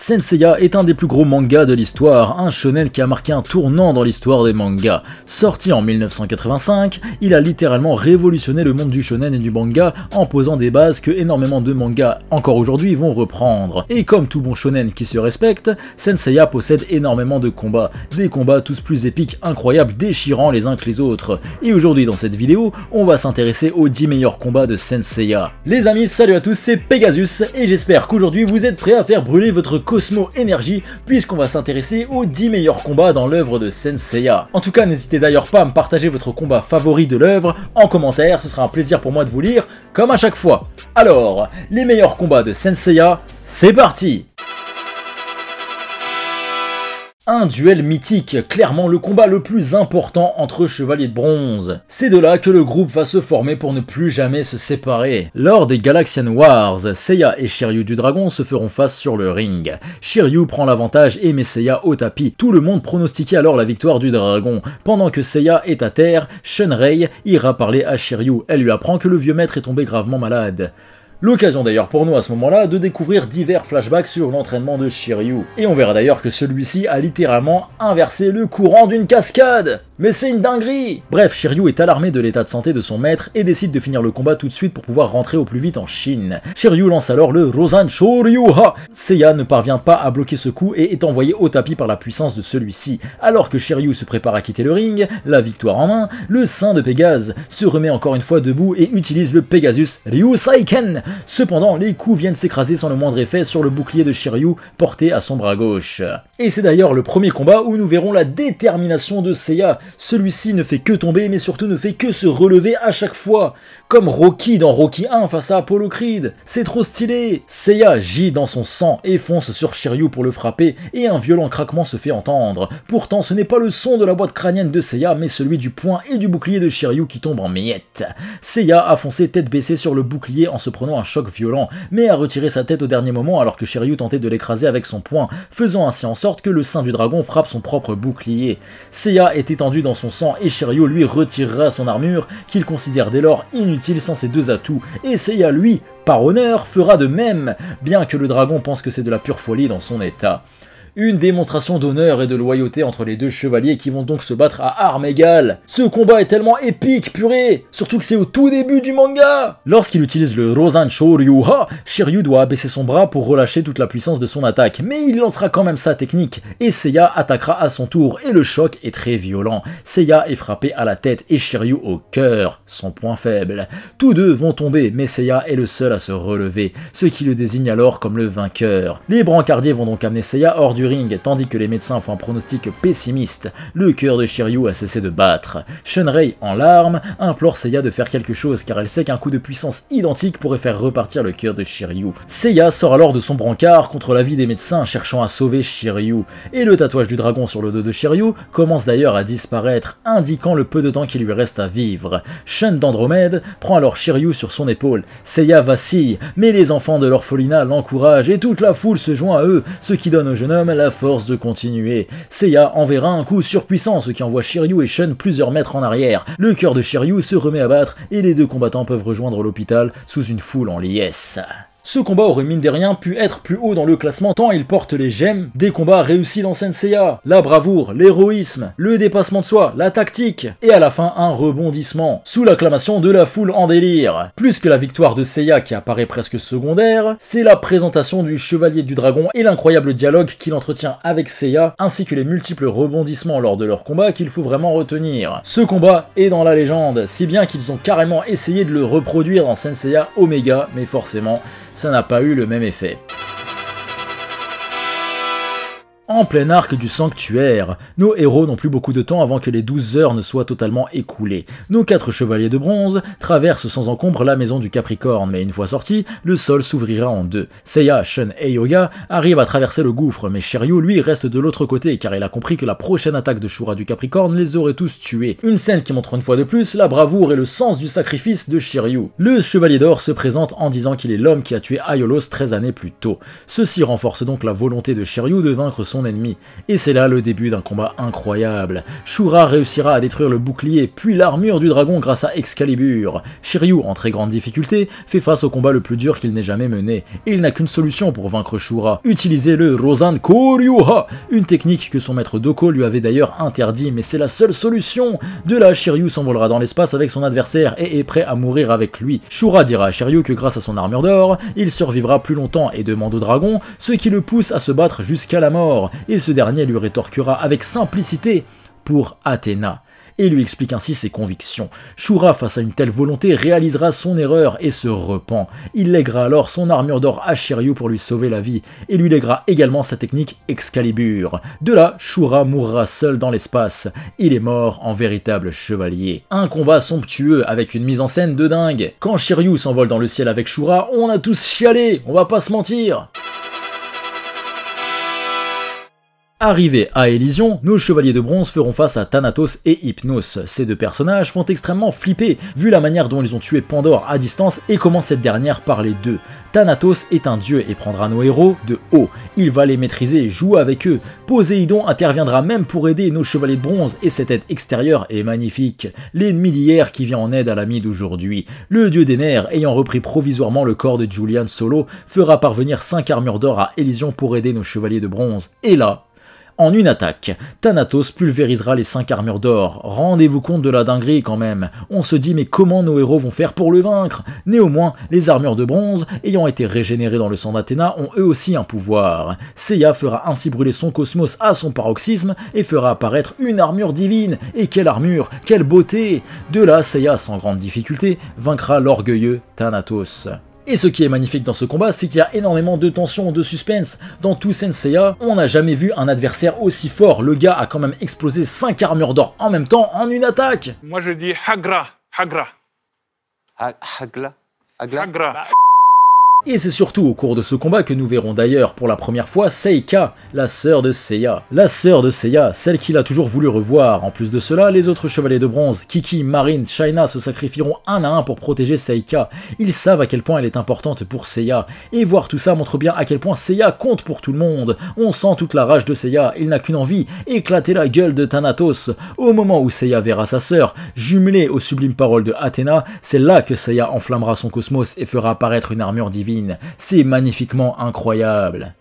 Senseiya est un des plus gros mangas de l'histoire, un shonen qui a marqué un tournant dans l'histoire des mangas. Sorti en 1985, il a littéralement révolutionné le monde du shonen et du manga en posant des bases que énormément de mangas encore aujourd'hui vont reprendre. Et comme tout bon shonen qui se respecte, Senseiya possède énormément de combats, des combats tous plus épiques, incroyables, déchirants les uns que les autres. Et aujourd'hui dans cette vidéo, on va s'intéresser aux 10 meilleurs combats de Senseiya. Les amis, salut à tous, c'est Pegasus et j'espère qu'aujourd'hui vous êtes prêts à faire brûler votre Cosmo Energy puisqu'on va s'intéresser aux 10 meilleurs combats dans l'œuvre de Senseiya. En tout cas, n'hésitez d'ailleurs pas à me partager votre combat favori de l'œuvre en commentaire, ce sera un plaisir pour moi de vous lire, comme à chaque fois. Alors, les meilleurs combats de Senseiya, c'est parti un duel mythique, clairement le combat le plus important entre chevaliers de bronze. C'est de là que le groupe va se former pour ne plus jamais se séparer. Lors des Galaxian Wars, Seiya et Shiryu du Dragon se feront face sur le ring. Shiryu prend l'avantage et met Seiya au tapis. Tout le monde pronostiquait alors la victoire du dragon. Pendant que Seiya est à terre, Shunrei ira parler à Shiryu. Elle lui apprend que le vieux maître est tombé gravement malade. L'occasion d'ailleurs pour nous à ce moment-là de découvrir divers flashbacks sur l'entraînement de Shiryu. Et on verra d'ailleurs que celui-ci a littéralement inversé le courant d'une cascade mais c'est une dinguerie Bref, Shiryu est alarmé de l'état de santé de son maître et décide de finir le combat tout de suite pour pouvoir rentrer au plus vite en Chine. Shiryu lance alors le Rosan Shoryuha Seiya ne parvient pas à bloquer ce coup et est envoyé au tapis par la puissance de celui-ci. Alors que Shiryu se prépare à quitter le ring, la victoire en main, le sein de Pégase se remet encore une fois debout et utilise le Pegasus Saiken Cependant, les coups viennent s'écraser sans le moindre effet sur le bouclier de Shiryu porté à son bras gauche. Et c'est d'ailleurs le premier combat où nous verrons la détermination de Seiya. Celui-ci ne fait que tomber mais surtout ne fait que se relever à chaque fois. Comme Rocky dans Rocky 1 face à Apollo Creed. C'est trop stylé Seiya gît dans son sang et fonce sur Shiryu pour le frapper, et un violent craquement se fait entendre. Pourtant, ce n'est pas le son de la boîte crânienne de Seiya, mais celui du poing et du bouclier de Shiryu qui tombe en miettes. Seiya a foncé tête baissée sur le bouclier en se prenant un choc violent, mais a retiré sa tête au dernier moment alors que Shiryu tentait de l'écraser avec son poing, faisant ainsi en sorte que le sein du dragon frappe son propre bouclier. Seiya est étendu dans son sang et Shiryu lui retirera son armure, qu'il considère dès lors inutile sans ses deux atouts, et à lui, par honneur, fera de même, bien que le dragon pense que c'est de la pure folie dans son état. Une démonstration d'honneur et de loyauté entre les deux chevaliers qui vont donc se battre à armes égales. Ce combat est tellement épique, purée Surtout que c'est au tout début du manga Lorsqu'il utilise le Rosan Ryuha, Shiryu doit abaisser son bras pour relâcher toute la puissance de son attaque, mais il lancera quand même sa technique, et Seiya attaquera à son tour, et le choc est très violent. Seiya est frappé à la tête et Shiryu au cœur, son point faible. Tous deux vont tomber, mais Seiya est le seul à se relever, ce qui le désigne alors comme le vainqueur. Les brancardiers vont donc amener Seiya hors ring, tandis que les médecins font un pronostic pessimiste, le cœur de Shiryu a cessé de battre. Shunrei, en larmes, implore Seiya de faire quelque chose car elle sait qu'un coup de puissance identique pourrait faire repartir le cœur de Shiryu. Seiya sort alors de son brancard contre l'avis des médecins cherchant à sauver Shiryu, et le tatouage du dragon sur le dos de Shiryu commence d'ailleurs à disparaître, indiquant le peu de temps qui lui reste à vivre. Shun d'Andromède prend alors Shiryu sur son épaule. Seiya vacille, mais les enfants de l'orphelinat l'encouragent et toute la foule se joint à eux, ce qui donne au jeune homme la force de continuer. Seiya enverra un coup surpuissant, ce qui envoie Shiryu et Shun plusieurs mètres en arrière. Le cœur de Shiryu se remet à battre et les deux combattants peuvent rejoindre l'hôpital sous une foule en liesse. Ce combat aurait mine de rien pu être plus haut dans le classement tant il porte les gemmes des combats réussis dans Senseiya, la bravoure, l'héroïsme, le dépassement de soi, la tactique, et à la fin un rebondissement, sous l'acclamation de la foule en délire. Plus que la victoire de Seiya qui apparaît presque secondaire, c'est la présentation du Chevalier du Dragon et l'incroyable dialogue qu'il entretient avec Seiya, ainsi que les multiples rebondissements lors de leur combat qu'il faut vraiment retenir. Ce combat est dans la légende, si bien qu'ils ont carrément essayé de le reproduire dans Senseiya Omega, mais forcément, ça n'a pas eu le même effet. En plein arc du sanctuaire, nos héros n'ont plus beaucoup de temps avant que les 12 heures ne soient totalement écoulées. Nos quatre chevaliers de bronze traversent sans encombre la maison du Capricorne, mais une fois sortis, le sol s'ouvrira en deux. Seiya, Shun et Yoga arrivent à traverser le gouffre, mais Shiryu lui reste de l'autre côté car il a compris que la prochaine attaque de Shura du Capricorne les aurait tous tués. Une scène qui montre une fois de plus la bravoure et le sens du sacrifice de Shiryu. Le chevalier d'or se présente en disant qu'il est l'homme qui a tué Aiolos 13 années plus tôt. Ceci renforce donc la volonté de Shiryu de vaincre son ennemi. Et c'est là le début d'un combat incroyable. Shura réussira à détruire le bouclier puis l'armure du dragon grâce à Excalibur. Shiryu, en très grande difficulté, fait face au combat le plus dur qu'il n'ait jamais mené, et il n'a qu'une solution pour vaincre Shura, utiliser le Rosan Koryuha, une technique que son maître Doko lui avait d'ailleurs interdit, mais c'est la seule solution. De là, Shiryu s'envolera dans l'espace avec son adversaire et est prêt à mourir avec lui. Shura dira à Shiryu que grâce à son armure d'or, il survivra plus longtemps et demande au dragon, ce qui le pousse à se battre jusqu'à la mort et ce dernier lui rétorquera avec simplicité pour Athéna et lui explique ainsi ses convictions. Shura, face à une telle volonté, réalisera son erreur et se repent. Il lèguera alors son armure d'or à Shiryu pour lui sauver la vie, et lui lèguera également sa technique Excalibur. De là, Shura mourra seul dans l'espace. Il est mort en véritable chevalier. Un combat somptueux avec une mise en scène de dingue. Quand Shiryu s'envole dans le ciel avec Shura, on a tous chialé, on va pas se mentir. Arrivés à Élysion, nos chevaliers de bronze feront face à Thanatos et Hypnos. Ces deux personnages font extrêmement flipper, vu la manière dont ils ont tué Pandore à distance et comment cette dernière les d'eux. Thanatos est un dieu et prendra nos héros de haut. Il va les maîtriser, jouer avec eux. Poséidon interviendra même pour aider nos chevaliers de bronze et cette aide extérieure est magnifique. L'ennemi d'hier qui vient en aide à l'ami d'aujourd'hui. Le dieu des mers, ayant repris provisoirement le corps de Julian Solo, fera parvenir 5 armures d'or à Élysion pour aider nos chevaliers de bronze. Et là, en une attaque, Thanatos pulvérisera les cinq armures d'or. Rendez-vous compte de la dinguerie quand même. On se dit mais comment nos héros vont faire pour le vaincre Néanmoins, les armures de bronze, ayant été régénérées dans le sang d'Athéna, ont eux aussi un pouvoir. Seiya fera ainsi brûler son cosmos à son paroxysme et fera apparaître une armure divine. Et quelle armure Quelle beauté De là, Seiya, sans grande difficulté, vaincra l'orgueilleux Thanatos. Et ce qui est magnifique dans ce combat, c'est qu'il y a énormément de tension, de suspense. Dans tout Senseiya, on n'a jamais vu un adversaire aussi fort. Le gars a quand même explosé 5 armures d'or en même temps en une attaque. Moi je dis Hagra, Hagra. Hagla Hagra. Bah, et c'est surtout au cours de ce combat que nous verrons d'ailleurs pour la première fois Seika, la sœur de Seiya. La sœur de Seiya, celle qu'il a toujours voulu revoir. En plus de cela, les autres chevaliers de bronze, Kiki, Marine, Shaina se sacrifieront un à un pour protéger Seika. Ils savent à quel point elle est importante pour Seiya. Et voir tout ça montre bien à quel point Seiya compte pour tout le monde. On sent toute la rage de Seiya, il n'a qu'une envie, éclater la gueule de Thanatos. Au moment où Seiya verra sa sœur, jumelée aux sublimes paroles de Athéna, c'est là que Seiya enflammera son cosmos et fera apparaître une armure divine c'est magnifiquement incroyable.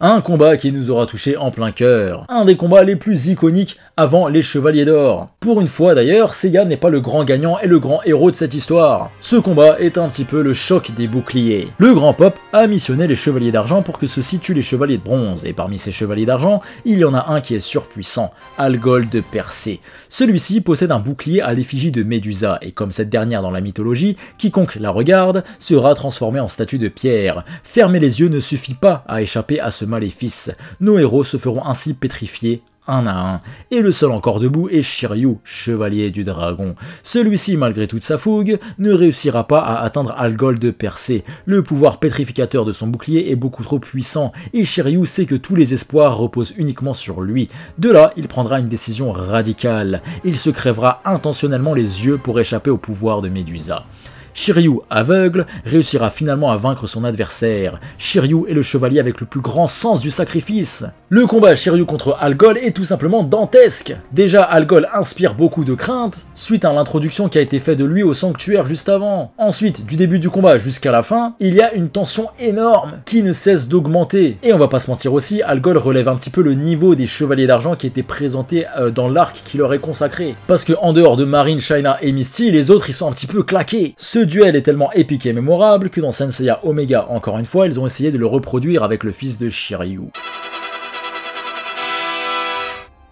Un combat qui nous aura touché en plein cœur. Un des combats les plus iconiques avant les Chevaliers d'Or. Pour une fois d'ailleurs, Seiya n'est pas le grand gagnant et le grand héros de cette histoire. Ce combat est un petit peu le choc des boucliers. Le grand Pop a missionné les Chevaliers d'Argent pour que ceux-ci tuent les Chevaliers de Bronze, et parmi ces Chevaliers d'Argent, il y en a un qui est surpuissant, Algol de Persée. Celui-ci possède un bouclier à l'effigie de Médusa, et comme cette dernière dans la mythologie, quiconque la regarde sera transformé en statue de pierre. Fermer les yeux ne suffit pas à échapper à ce maléfice. Nos héros se feront ainsi pétrifier un à un, et le seul encore debout est Shiryu, chevalier du dragon. Celui-ci, malgré toute sa fougue, ne réussira pas à atteindre Algol de Persée. Le pouvoir pétrificateur de son bouclier est beaucoup trop puissant, et Shiryu sait que tous les espoirs reposent uniquement sur lui. De là, il prendra une décision radicale. Il se crèvera intentionnellement les yeux pour échapper au pouvoir de Médusa. Shiryu, aveugle, réussira finalement à vaincre son adversaire. Shiryu est le chevalier avec le plus grand sens du sacrifice. Le combat Shiryu contre Algol est tout simplement dantesque. Déjà, Algol inspire beaucoup de crainte, suite à l'introduction qui a été faite de lui au sanctuaire juste avant. Ensuite, du début du combat jusqu'à la fin, il y a une tension énorme qui ne cesse d'augmenter. Et on va pas se mentir aussi, Algol relève un petit peu le niveau des chevaliers d'argent qui étaient présentés euh, dans l'arc qui leur est consacré. Parce que en dehors de Marine, Shaina et Misty, les autres ils sont un petit peu claqués duel est tellement épique et mémorable que dans Senseiya Omega, encore une fois, ils ont essayé de le reproduire avec le fils de Shiryu.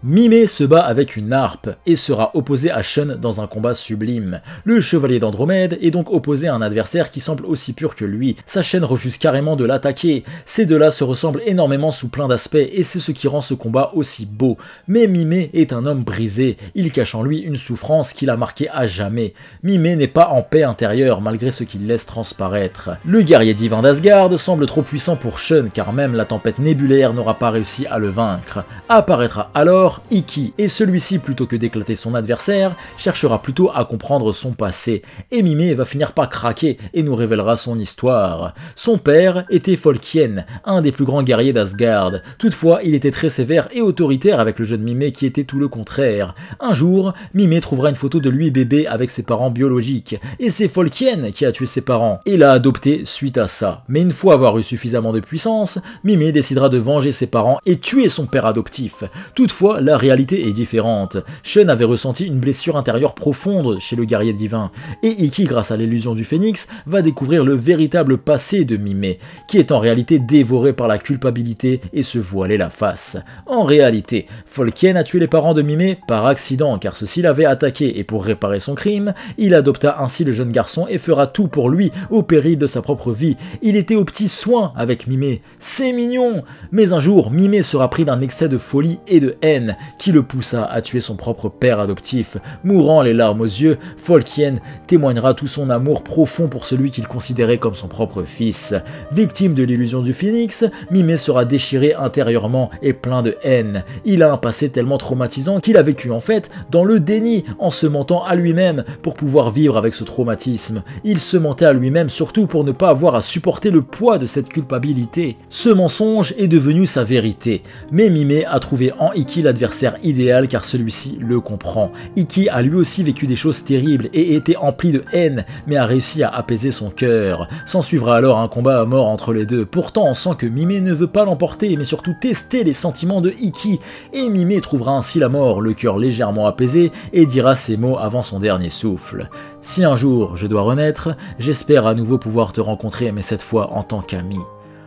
Mime se bat avec une harpe et sera opposé à Shun dans un combat sublime. Le chevalier d'Andromède est donc opposé à un adversaire qui semble aussi pur que lui. Sa chaîne refuse carrément de l'attaquer. Ces deux-là se ressemblent énormément sous plein d'aspects et c'est ce qui rend ce combat aussi beau. Mais Mimé est un homme brisé. Il cache en lui une souffrance qui l'a marqué à jamais. Mime n'est pas en paix intérieure malgré ce qu'il laisse transparaître. Le guerrier divin d'Asgard semble trop puissant pour Shun car même la tempête nébulaire n'aura pas réussi à le vaincre. Apparaîtra alors Iki, et celui-ci, plutôt que d'éclater son adversaire, cherchera plutôt à comprendre son passé, et Mimé va finir par craquer et nous révélera son histoire. Son père était Folkien, un des plus grands guerriers d'Asgard. Toutefois, il était très sévère et autoritaire avec le jeune Mime qui était tout le contraire. Un jour, Mimé trouvera une photo de lui bébé avec ses parents biologiques, et c'est Folkien qui a tué ses parents, et l'a adopté suite à ça. Mais une fois avoir eu suffisamment de puissance, Mimé décidera de venger ses parents et tuer son père adoptif. Toutefois, la réalité est différente. Shen avait ressenti une blessure intérieure profonde chez le guerrier divin, et Iki, grâce à l'illusion du phénix, va découvrir le véritable passé de Mimei, qui est en réalité dévoré par la culpabilité et se voiler la face. En réalité, Folkien a tué les parents de Mimei par accident, car ceux l'avait attaqué, et pour réparer son crime, il adopta ainsi le jeune garçon et fera tout pour lui, au péril de sa propre vie. Il était au petit soin avec Mimé. C'est mignon Mais un jour, Mimé sera pris d'un excès de folie et de haine qui le poussa à tuer son propre père adoptif. Mourant les larmes aux yeux, Folkien témoignera tout son amour profond pour celui qu'il considérait comme son propre fils. Victime de l'illusion du phénix, Mimé sera déchiré intérieurement et plein de haine. Il a un passé tellement traumatisant qu'il a vécu en fait dans le déni, en se mentant à lui-même pour pouvoir vivre avec ce traumatisme. Il se mentait à lui-même surtout pour ne pas avoir à supporter le poids de cette culpabilité. Ce mensonge est devenu sa vérité, mais Mimé a trouvé en Iki la adversaire idéal car celui-ci le comprend. Iki a lui aussi vécu des choses terribles et été empli de haine, mais a réussi à apaiser son cœur. suivra alors un combat à mort entre les deux. Pourtant, on sent que Mime ne veut pas l'emporter, mais surtout tester les sentiments de Iki. Et Mime trouvera ainsi la mort, le cœur légèrement apaisé, et dira ces mots avant son dernier souffle. Si un jour je dois renaître, j'espère à nouveau pouvoir te rencontrer, mais cette fois en tant qu'ami.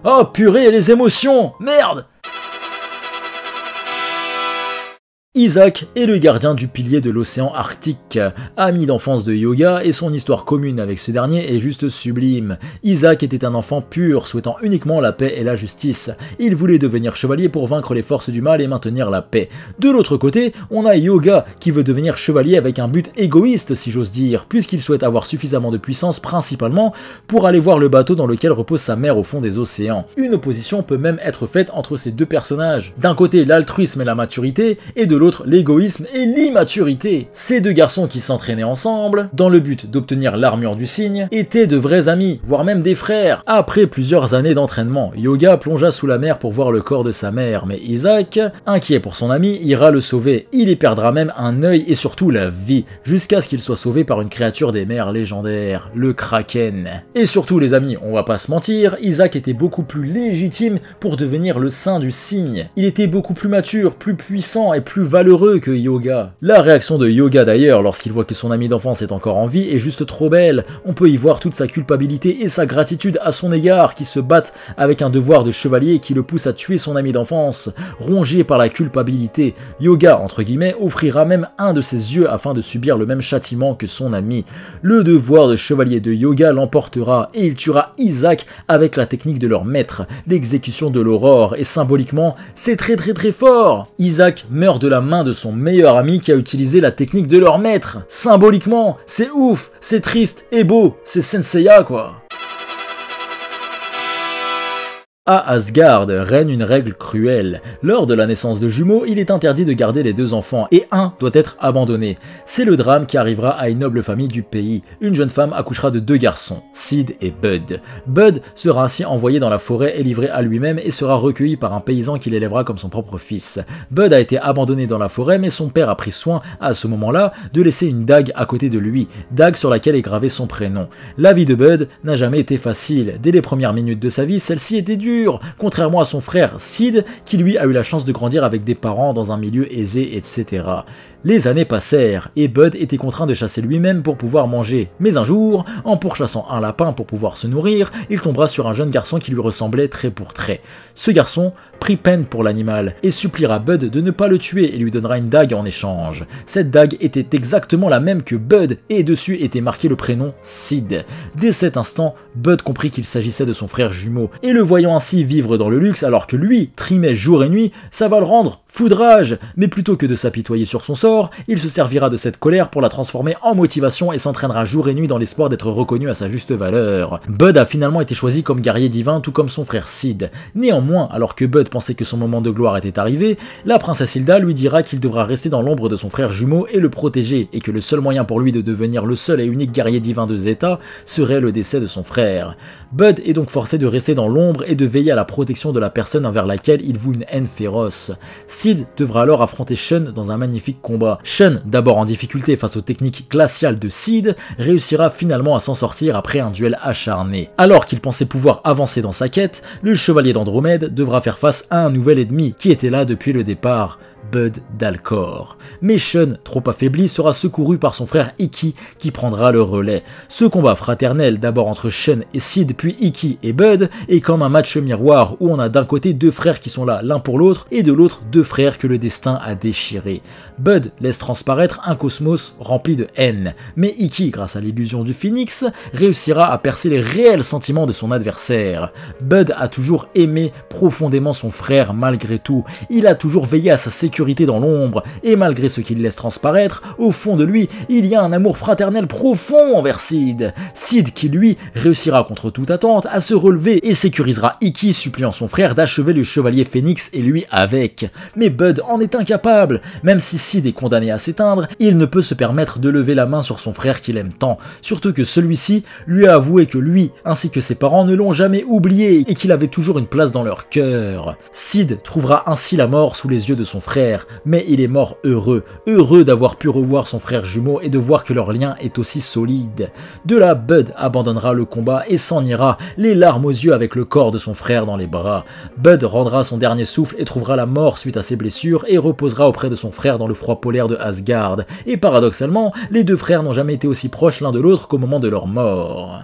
Oh purée, les émotions Merde Isaac est le gardien du pilier de l'océan Arctique. Ami d'enfance de Yoga et son histoire commune avec ce dernier est juste sublime. Isaac était un enfant pur, souhaitant uniquement la paix et la justice. Il voulait devenir chevalier pour vaincre les forces du mal et maintenir la paix. De l'autre côté, on a Yoga qui veut devenir chevalier avec un but égoïste si j'ose dire, puisqu'il souhaite avoir suffisamment de puissance principalement pour aller voir le bateau dans lequel repose sa mère au fond des océans. Une opposition peut même être faite entre ces deux personnages. D'un côté l'altruisme et la maturité, et de l'autre l'égoïsme et l'immaturité. Ces deux garçons qui s'entraînaient ensemble, dans le but d'obtenir l'armure du cygne, étaient de vrais amis, voire même des frères. Après plusieurs années d'entraînement, Yoga plongea sous la mer pour voir le corps de sa mère, mais Isaac, inquiet pour son ami, ira le sauver. Il y perdra même un œil et surtout la vie, jusqu'à ce qu'il soit sauvé par une créature des mers légendaires, le Kraken. Et surtout les amis, on va pas se mentir, Isaac était beaucoup plus légitime pour devenir le saint du cygne. Il était beaucoup plus mature, plus puissant et plus valable malheureux que Yoga. La réaction de Yoga d'ailleurs lorsqu'il voit que son ami d'enfance est encore en vie est juste trop belle. On peut y voir toute sa culpabilité et sa gratitude à son égard qui se battent avec un devoir de chevalier qui le pousse à tuer son ami d'enfance. Rongé par la culpabilité, Yoga entre guillemets offrira même un de ses yeux afin de subir le même châtiment que son ami. Le devoir de chevalier de Yoga l'emportera et il tuera Isaac avec la technique de leur maître. L'exécution de l'aurore et symboliquement c'est très très très fort. Isaac meurt de la main de son meilleur ami qui a utilisé la technique de leur maître. Symboliquement, c'est ouf, c'est triste et beau, c'est Senseiya quoi. À Asgard règne une règle cruelle. Lors de la naissance de jumeaux, il est interdit de garder les deux enfants et un doit être abandonné. C'est le drame qui arrivera à une noble famille du pays. Une jeune femme accouchera de deux garçons, Sid et Bud. Bud sera ainsi envoyé dans la forêt et livré à lui-même et sera recueilli par un paysan qui l'élèvera comme son propre fils. Bud a été abandonné dans la forêt mais son père a pris soin, à ce moment-là, de laisser une dague à côté de lui, dague sur laquelle est gravé son prénom. La vie de Bud n'a jamais été facile. Dès les premières minutes de sa vie, celle-ci était dure contrairement à son frère Sid, qui lui a eu la chance de grandir avec des parents dans un milieu aisé, etc. Les années passèrent et Bud était contraint de chasser lui-même pour pouvoir manger. Mais un jour, en pourchassant un lapin pour pouvoir se nourrir, il tombera sur un jeune garçon qui lui ressemblait trait pour trait. Ce garçon prit peine pour l'animal et suppliera Bud de ne pas le tuer et lui donnera une dague en échange. Cette dague était exactement la même que Bud et dessus était marqué le prénom Sid. Dès cet instant, Bud comprit qu'il s'agissait de son frère jumeau et le voyant ainsi vivre dans le luxe alors que lui trimait jour et nuit, ça va le rendre foudrage. Mais plutôt que de s'apitoyer sur son sort, il se servira de cette colère pour la transformer en motivation et s'entraînera jour et nuit dans l'espoir d'être reconnu à sa juste valeur. Bud a finalement été choisi comme guerrier divin tout comme son frère Sid. Néanmoins, alors que Bud pensait que son moment de gloire était arrivé, la princesse Hilda lui dira qu'il devra rester dans l'ombre de son frère jumeau et le protéger, et que le seul moyen pour lui de devenir le seul et unique guerrier divin de Zeta serait le décès de son frère. Bud est donc forcé de rester dans l'ombre et de veiller à la protection de la personne envers laquelle il voue une haine féroce. Sid devra alors affronter Shun dans un magnifique combat combat. Shen, d'abord en difficulté face aux techniques glaciales de Cid, réussira finalement à s'en sortir après un duel acharné. Alors qu'il pensait pouvoir avancer dans sa quête, le chevalier d'Andromède devra faire face à un nouvel ennemi qui était là depuis le départ. Bud d'Alcor. Mais Shun, trop affaibli, sera secouru par son frère Iki qui prendra le relais. Ce combat fraternel, d'abord entre Shun et Sid, puis Iki et Bud, est comme un match miroir où on a d'un côté deux frères qui sont là l'un pour l'autre et de l'autre deux frères que le destin a déchirés. Bud laisse transparaître un cosmos rempli de haine, mais Iki, grâce à l'illusion du phoenix, réussira à percer les réels sentiments de son adversaire. Bud a toujours aimé profondément son frère malgré tout, il a toujours veillé à sa sécurité dans l'ombre, et malgré ce qu'il laisse transparaître, au fond de lui, il y a un amour fraternel profond envers Sid. Sid qui lui réussira contre toute attente à se relever et sécurisera Iki suppliant son frère d'achever le chevalier phénix et lui avec. Mais Bud en est incapable, même si Sid est condamné à s'éteindre, il ne peut se permettre de lever la main sur son frère qu'il aime tant, surtout que celui-ci lui a avoué que lui ainsi que ses parents ne l'ont jamais oublié et qu'il avait toujours une place dans leur cœur. Sid trouvera ainsi la mort sous les yeux de son frère, mais il est mort heureux, heureux d'avoir pu revoir son frère jumeau et de voir que leur lien est aussi solide. De là, Bud abandonnera le combat et s'en ira, les larmes aux yeux avec le corps de son frère dans les bras. Bud rendra son dernier souffle et trouvera la mort suite à ses blessures et reposera auprès de son frère dans le froid L'air de Asgard, et paradoxalement, les deux frères n'ont jamais été aussi proches l'un de l'autre qu'au moment de leur mort.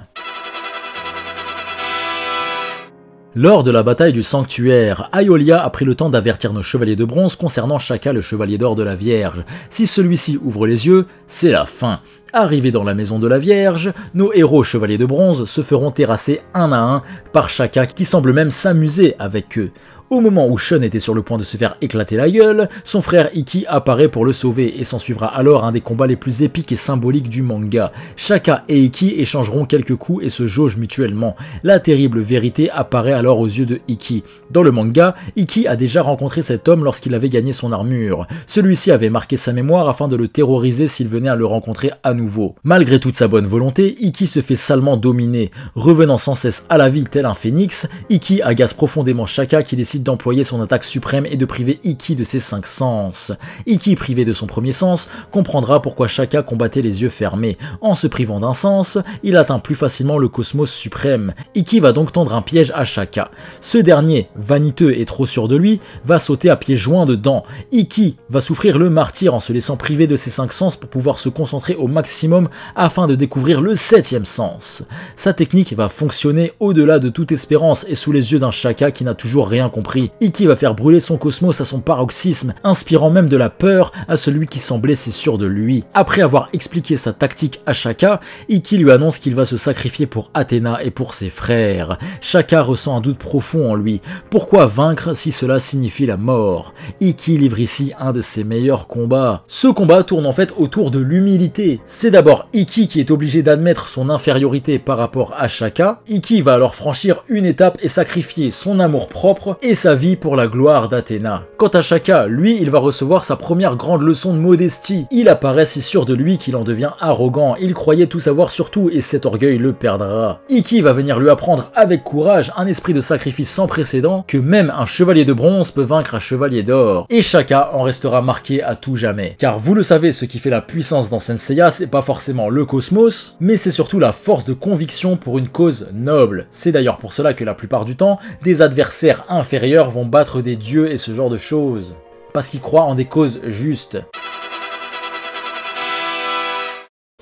Lors de la bataille du sanctuaire, Aiolia a pris le temps d'avertir nos chevaliers de bronze concernant chacun le chevalier d'or de la Vierge. Si celui-ci ouvre les yeux, c'est la fin. Arrivés dans la maison de la Vierge, nos héros chevaliers de bronze se feront terrasser un à un par chacun qui semble même s'amuser avec eux. Au moment où Sean était sur le point de se faire éclater la gueule, son frère Iki apparaît pour le sauver et s'ensuivra alors un des combats les plus épiques et symboliques du manga. Shaka et Iki échangeront quelques coups et se jaugent mutuellement. La terrible vérité apparaît alors aux yeux de Iki. Dans le manga, Iki a déjà rencontré cet homme lorsqu'il avait gagné son armure. Celui-ci avait marqué sa mémoire afin de le terroriser s'il venait à le rencontrer à nouveau. Malgré toute sa bonne volonté, Iki se fait salement dominer. Revenant sans cesse à la vie tel un phénix, Iki agace profondément Shaka qui décide d'employer son attaque suprême et de priver Iki de ses cinq sens. Iki privé de son premier sens comprendra pourquoi Shaka combattait les yeux fermés. En se privant d'un sens, il atteint plus facilement le cosmos suprême. Iki va donc tendre un piège à Shaka. Ce dernier, vaniteux et trop sûr de lui, va sauter à pieds joints dedans. Iki va souffrir le martyr en se laissant priver de ses cinq sens pour pouvoir se concentrer au maximum afin de découvrir le septième sens. Sa technique va fonctionner au-delà de toute espérance et sous les yeux d'un Shaka qui n'a toujours rien compris Iki Ikki va faire brûler son cosmos à son paroxysme, inspirant même de la peur à celui qui semblait si sûr de lui. Après avoir expliqué sa tactique à Shaka, Iki lui annonce qu'il va se sacrifier pour Athéna et pour ses frères. Shaka ressent un doute profond en lui. Pourquoi vaincre si cela signifie la mort Ikki livre ici un de ses meilleurs combats. Ce combat tourne en fait autour de l'humilité. C'est d'abord Ikki qui est obligé d'admettre son infériorité par rapport à Shaka. Ikki va alors franchir une étape et sacrifier son amour propre et sa vie pour la gloire d'Athéna. Quant à Shaka, lui, il va recevoir sa première grande leçon de modestie. Il apparaît si sûr de lui qu'il en devient arrogant, il croyait tout savoir sur tout et cet orgueil le perdra. Iki va venir lui apprendre avec courage un esprit de sacrifice sans précédent que même un chevalier de bronze peut vaincre un chevalier d'or. Et Shaka en restera marqué à tout jamais. Car vous le savez, ce qui fait la puissance dans Senseiya, c'est pas forcément le cosmos, mais c'est surtout la force de conviction pour une cause noble. C'est d'ailleurs pour cela que la plupart du temps, des adversaires inférieurs vont battre des dieux et ce genre de choses, parce qu'ils croient en des causes justes.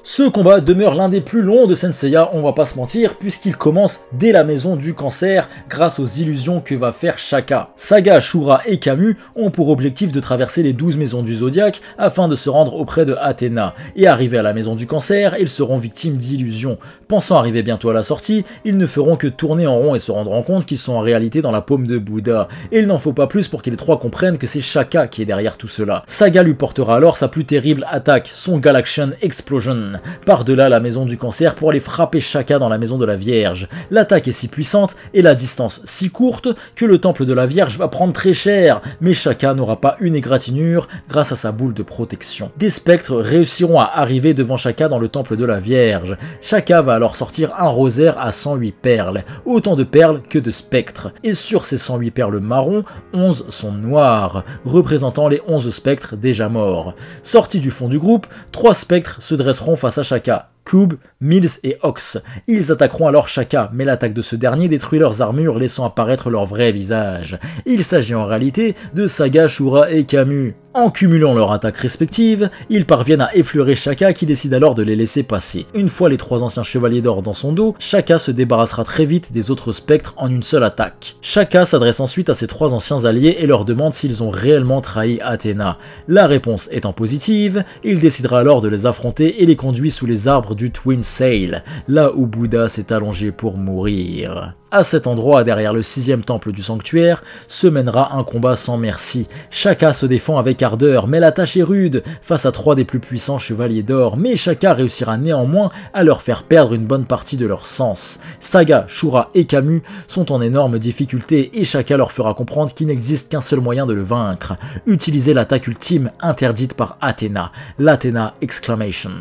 Ce combat demeure l'un des plus longs de Senseiya, on va pas se mentir, puisqu'il commence dès la maison du cancer grâce aux illusions que va faire Shaka. Saga, Shura et Camus ont pour objectif de traverser les 12 maisons du zodiaque afin de se rendre auprès de Athéna. Et arrivés à la maison du cancer, ils seront victimes d'illusions. Pensant arriver bientôt à la sortie, ils ne feront que tourner en rond et se rendront compte qu'ils sont en réalité dans la paume de Bouddha. Et il n'en faut pas plus pour que les trois comprennent que c'est Shaka qui est derrière tout cela. Saga lui portera alors sa plus terrible attaque, son Galaxian Explosion par-delà la maison du cancer pour aller frapper Chaka dans la maison de la Vierge. L'attaque est si puissante et la distance si courte que le temple de la Vierge va prendre très cher, mais Chaka n'aura pas une égratignure grâce à sa boule de protection. Des spectres réussiront à arriver devant Chaka dans le temple de la Vierge. Chaka va alors sortir un rosaire à 108 perles, autant de perles que de spectres. Et sur ces 108 perles marron, 11 sont noires, représentant les 11 spectres déjà morts. Sortis du fond du groupe, trois spectres se dresseront face à chacun. Kube, Mills et Ox. Ils attaqueront alors Shaka, mais l'attaque de ce dernier détruit leurs armures, laissant apparaître leur vrai visage. Il s'agit en réalité de Saga, Shura et Camus. En cumulant leurs attaques respectives, ils parviennent à effleurer Shaka qui décide alors de les laisser passer. Une fois les trois anciens chevaliers d'or dans son dos, Shaka se débarrassera très vite des autres spectres en une seule attaque. Shaka s'adresse ensuite à ses trois anciens alliés et leur demande s'ils ont réellement trahi Athéna. La réponse étant positive, il décidera alors de les affronter et les conduit sous les arbres du Twin Sail, là où Bouddha s'est allongé pour mourir. A cet endroit, derrière le sixième temple du sanctuaire, se mènera un combat sans merci. Chaka se défend avec ardeur, mais la tâche est rude face à trois des plus puissants chevaliers d'or, mais Chaka réussira néanmoins à leur faire perdre une bonne partie de leur sens. Saga, Shura et Camus sont en énorme difficulté et Chaka leur fera comprendre qu'il n'existe qu'un seul moyen de le vaincre, utiliser l'attaque ultime interdite par Athéna, l'Athéna Exclamation.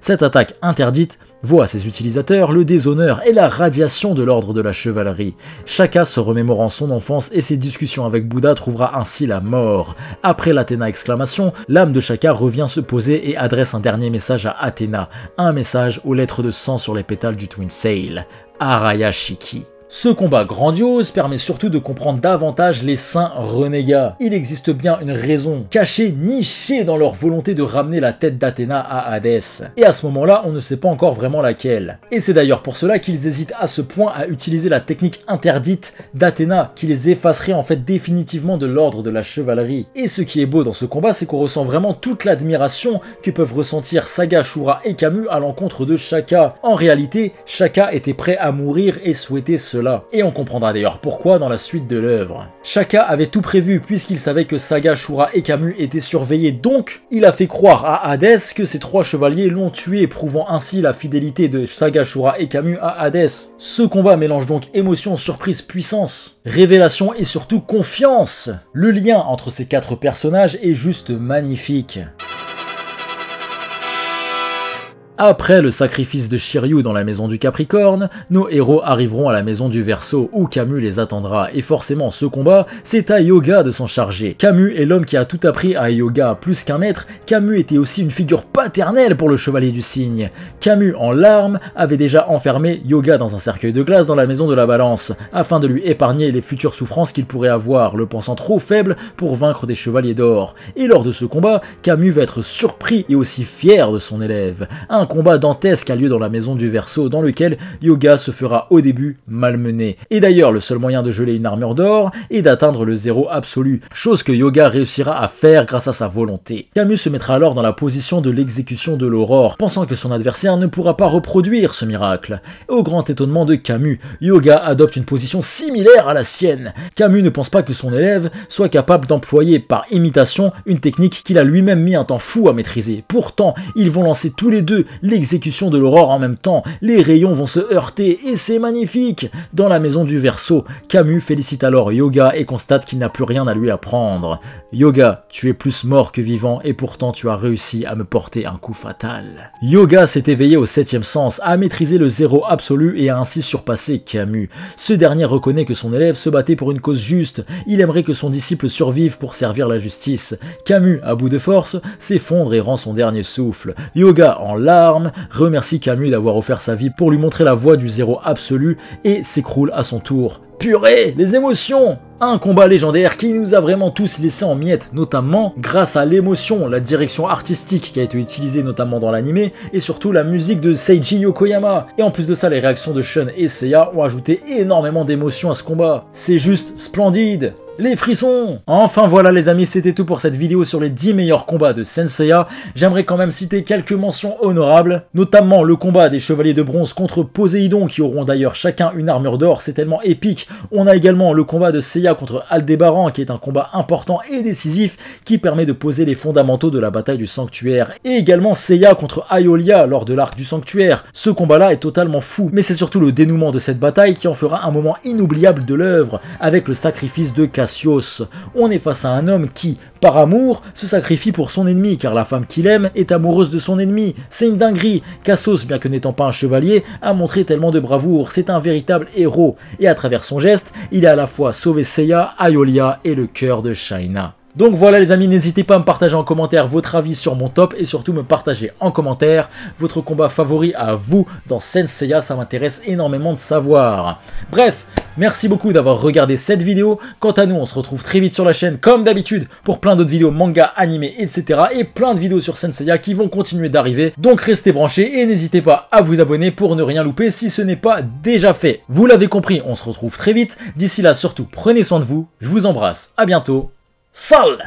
Cette attaque interdite voit à ses utilisateurs le déshonneur et la radiation de l'ordre de la chevalerie. Chaka se remémorant son enfance et ses discussions avec Bouddha trouvera ainsi la mort. Après l'Athéna exclamation, l'âme de Chaka revient se poser et adresse un dernier message à Athéna, un message aux lettres de sang sur les pétales du Twin Sail. Arayashiki. Ce combat grandiose permet surtout de comprendre davantage les saints renégats. Il existe bien une raison cachée, nichée dans leur volonté de ramener la tête d'Athéna à Hadès. Et à ce moment-là, on ne sait pas encore vraiment laquelle. Et c'est d'ailleurs pour cela qu'ils hésitent à ce point à utiliser la technique interdite d'Athéna, qui les effacerait en fait définitivement de l'ordre de la chevalerie. Et ce qui est beau dans ce combat, c'est qu'on ressent vraiment toute l'admiration que peuvent ressentir Saga, Shura et Camus à l'encontre de Shaka. En réalité, Shaka était prêt à mourir et souhaitait se et on comprendra d'ailleurs pourquoi dans la suite de l'œuvre. Shaka avait tout prévu puisqu'il savait que Sagashura et Camus étaient surveillés, donc il a fait croire à Hades que ces trois chevaliers l'ont tué, prouvant ainsi la fidélité de Sagashura et Camus à Hades. Ce combat mélange donc émotion, surprise, puissance, révélation et surtout confiance. Le lien entre ces quatre personnages est juste magnifique. Après le sacrifice de Shiryu dans la maison du Capricorne, nos héros arriveront à la maison du Verseau où Camus les attendra et forcément ce combat, c'est à Yoga de s'en charger. Camus est l'homme qui a tout appris à Yoga plus qu'un maître, Camus était aussi une figure paternelle pour le Chevalier du Cygne. Camus en larmes avait déjà enfermé Yoga dans un cercueil de glace dans la maison de la Balance afin de lui épargner les futures souffrances qu'il pourrait avoir, le pensant trop faible pour vaincre des Chevaliers d'Or. Et lors de ce combat, Camus va être surpris et aussi fier de son élève combat dantesque a lieu dans la maison du Verseau dans lequel Yoga se fera au début malmener. Et d'ailleurs, le seul moyen de geler une armure d'or est d'atteindre le zéro absolu, chose que Yoga réussira à faire grâce à sa volonté. Camus se mettra alors dans la position de l'exécution de l'aurore, pensant que son adversaire ne pourra pas reproduire ce miracle. Au grand étonnement de Camus, Yoga adopte une position similaire à la sienne. Camus ne pense pas que son élève soit capable d'employer par imitation une technique qu'il a lui-même mis un temps fou à maîtriser. Pourtant, ils vont lancer tous les deux l'exécution de l'aurore en même temps, les rayons vont se heurter et c'est magnifique Dans la maison du Verseau, Camus félicite alors Yoga et constate qu'il n'a plus rien à lui apprendre. Yoga, tu es plus mort que vivant et pourtant tu as réussi à me porter un coup fatal. Yoga s'est éveillé au septième sens, a maîtrisé le zéro absolu et a ainsi surpassé Camus. Ce dernier reconnaît que son élève se battait pour une cause juste, il aimerait que son disciple survive pour servir la justice. Camus, à bout de force, s'effondre et rend son dernier souffle. Yoga, en larmes, remercie Camus d'avoir offert sa vie pour lui montrer la voie du zéro absolu et s'écroule à son tour. Purée, les émotions Un combat légendaire qui nous a vraiment tous laissé en miettes, notamment grâce à l'émotion, la direction artistique qui a été utilisée notamment dans l'anime, et surtout la musique de Seiji Yokoyama. Et en plus de ça, les réactions de Shun et Seiya ont ajouté énormément d'émotions à ce combat. C'est juste splendide les frissons Enfin voilà les amis, c'était tout pour cette vidéo sur les 10 meilleurs combats de Senseiya. J'aimerais quand même citer quelques mentions honorables, notamment le combat des Chevaliers de Bronze contre Poséidon qui auront d'ailleurs chacun une armure d'or, c'est tellement épique. On a également le combat de Seiya contre Aldebaran qui est un combat important et décisif qui permet de poser les fondamentaux de la bataille du sanctuaire. Et également Seiya contre Aeolia lors de l'arc du sanctuaire. Ce combat-là est totalement fou, mais c'est surtout le dénouement de cette bataille qui en fera un moment inoubliable de l'œuvre, avec le sacrifice de on est face à un homme qui, par amour, se sacrifie pour son ennemi, car la femme qu'il aime est amoureuse de son ennemi. C'est une dinguerie. Cassos, bien que n'étant pas un chevalier, a montré tellement de bravoure. C'est un véritable héros. Et à travers son geste, il a à la fois sauvé Seiya, Aiolia et le cœur de Shaina. Donc voilà les amis, n'hésitez pas à me partager en commentaire votre avis sur mon top et surtout me partager en commentaire votre combat favori à vous dans Senseiya, ça m'intéresse énormément de savoir. Bref, Merci beaucoup d'avoir regardé cette vidéo. Quant à nous, on se retrouve très vite sur la chaîne, comme d'habitude, pour plein d'autres vidéos manga, animés, etc. Et plein de vidéos sur Senseiya qui vont continuer d'arriver. Donc restez branchés et n'hésitez pas à vous abonner pour ne rien louper si ce n'est pas déjà fait. Vous l'avez compris, on se retrouve très vite. D'ici là, surtout, prenez soin de vous. Je vous embrasse. À bientôt. Salut.